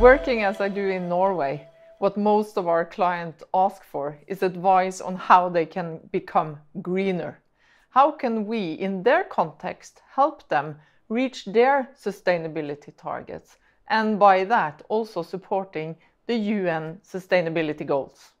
Working as I do in Norway, what most of our clients ask for is advice on how they can become greener. How can we, in their context, help them reach their sustainability targets and by that also supporting the UN sustainability goals?